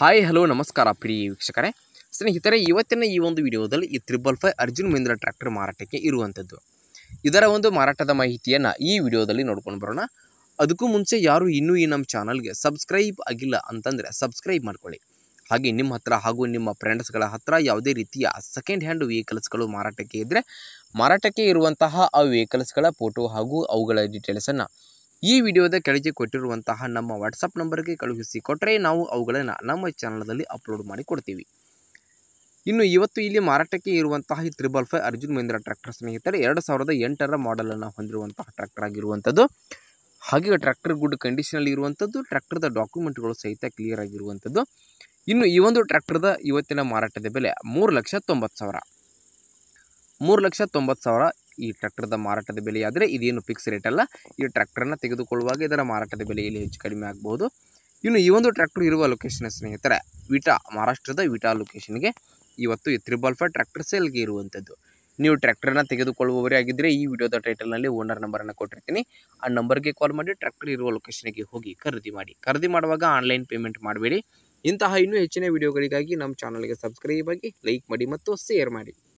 hi hello ನಮಸ್ಕಾರ ಪ್ರಿಯ ವೀಕ್ಷಕರೇ ಸ್ನೇಹಿತರೆ ಇವತ್ತಿನ ಈ ಒಂದು ವಿಡಿಯೋದಲ್ಲಿ ಈ triple five Arjun Mahindra tractor ಮಾರಾಟಕ್ಕೆ ಇರುವಂಥದ್ದು ಇದರ ಒಂದು ಮಾರಾಟದ ಮಾಹಿತಿಯನ್ನು ಈ ವಿಡಿಯೋದಲ್ಲಿ ನೋಡ್ಕೊಂಡು ಬರೋಣ ಅದಕ್ಕೂ ಮುಂಚೆ ಯಾರು ಇನ್ನೂ ಈ ನಮ್ಮ ಚಾನಲ್ಗೆ ಸಬ್ಸ್ಕ್ರೈಬ್ ಆಗಿಲ್ಲ ಅಂತಂದರೆ ಸಬ್ಸ್ಕ್ರೈಬ್ ಮಾಡ್ಕೊಳ್ಳಿ ಹಾಗೆ ನಿಮ್ಮ ಹತ್ರ ಹಾಗೂ ನಿಮ್ಮ ಫ್ರೆಂಡ್ಸ್ಗಳ ಹತ್ರ ಯಾವುದೇ ರೀತಿಯ ಸೆಕೆಂಡ್ ಹ್ಯಾಂಡ್ ವೆಹಿಕಲ್ಸ್ಗಳು ಮಾರಾಟಕ್ಕೆ ಇದ್ದರೆ ಮಾರಾಟಕ್ಕೆ ಇರುವಂತಹ ಆ ವೆಹಿಕಲ್ಸ್ಗಳ ಫೋಟೋ ಹಾಗೂ ಅವುಗಳ ಡೀಟೇಲ್ಸನ್ನು ಈ ವಿಡಿಯೋದ ಕೆಳಗೆ ಕೊಟ್ಟಿರುವಂತಹ ನಮ್ಮ ವಾಟ್ಸಪ್ ನಂಬರ್ಗೆ ಕಳುಹಿಸಿ ಕೊಟ್ಟರೆ ನಾವು ಅವುಗಳನ್ನು ನಮ್ಮ ಚಾನಲ್ದಲ್ಲಿ ಅಪ್ಲೋಡ್ ಮಾಡಿ ಕೊಡ್ತೀವಿ ಇನ್ನು ಇವತ್ತು ಇಲ್ಲಿ ಮಾರಾಟಕ್ಕೆ ಇರುವಂತಹ ಈ triple five Arjun Mahindra tractor ಸ್ನೇಹಿತರೆ ಎರಡು ಸಾವಿರದ ಎಂಟರ ಮಾಡಲನ್ನು ಹೊಂದಿರುವಂತಹ ಟ್ರ್ಯಾಕ್ಟರ್ ಆಗಿರುವಂಥದ್ದು ಹಾಗೆ ಟ್ರ್ಯಾಕ್ಟರ್ ಗುಡ್ ಕಂಡೀಷನಲ್ಲಿ ಇರುವಂಥದ್ದು ಟ್ರ್ಯಾಕ್ಟರ್ದ ಡಾಕ್ಯುಮೆಂಟ್ಗಳು ಸಹಿತ ಕ್ಲಿಯರ್ ಆಗಿರುವಂಥದ್ದು ಇನ್ನು ಈ ಒಂದು ಟ್ರ್ಯಾಕ್ಟರ್ದ ಇವತ್ತಿನ ಮಾರಾಟದ ಬೆಲೆ ಮೂರು ಲಕ್ಷ ತೊಂಬತ್ತು ಸಾವಿರ ಮೂರು ಲಕ್ಷ ತೊಂಬತ್ತು ಸಾವಿರ ಈ ಟ್ರ್ಯಾಕ್ಟರ್ದ ಮಾರಾಟದ ಬೆಲೆ ಆದರೆ ಇದೇನು ಫಿಕ್ಸ್ ರೇಟ್ ಅಲ್ಲ ಈ ಟ್ರ್ಯಾಕ್ಟರ್ನ ತೆಗೆದುಕೊಳ್ಳುವಾಗ ಇದರ ಮಾರಾಟದ ಬೆಲೆಯಲ್ಲಿ ಇಲ್ಲಿ ಹೆಚ್ಚು ಕಡಿಮೆ ಆಗ್ಬೋದು ಇನ್ನು ಈ ಒಂದು ಟ್ರ್ಯಾಕ್ಟರ್ ಇರುವ ಲೊಕೇಶನ್ ಸ್ನೇಹಿತರೆ ವಿಟಾ ಮಹಾರಾಷ್ಟ್ರದ ವಿಟಾ ಲೊಕೇಶನ್ಗೆ ಇವತ್ತು ತ್ರಿಬಲ್ ಫೈವ್ ಟ್ರ್ಯಾಕ್ಟರ್ ಸೇಲ್ಗೆ ಇರುವಂಥದ್ದು ನೀವು ಟ್ರ್ಯಾಕ್ಟರ್ನ ತೆಗೆದುಕೊಳ್ಳುವವರೇ ಆಗಿದ್ದರೆ ಈ ವಿಡಿಯೋದ ಟೈಟಲ್ನಲ್ಲಿ ಓನರ್ ನಂಬರನ್ನು ಕೊಟ್ಟಿರ್ತೀನಿ ಆ ನಂಬರ್ಗೆ ಕಾಲ್ ಮಾಡಿ ಟ್ರ್ಯಾಕ್ಟರ್ ಇರುವ ಲೊಕೇಶನ್ಗೆ ಹೋಗಿ ಖರೀದಿ ಮಾಡಿ ಖರೀದಿ ಮಾಡುವಾಗ ಆನ್ಲೈನ್ ಪೇಮೆಂಟ್ ಮಾಡಬೇಡಿ ಇಂತಹ ಇನ್ನೂ ಹೆಚ್ಚಿನ ವಿಡಿಯೋಗಳಿಗಾಗಿ ನಮ್ಮ ಚಾನಲ್ಗೆ ಸಬ್ಸ್ಕ್ರೈಬ್ ಆಗಿ ಲೈಕ್ ಮಾಡಿ ಮತ್ತು ಶೇರ್ ಮಾಡಿ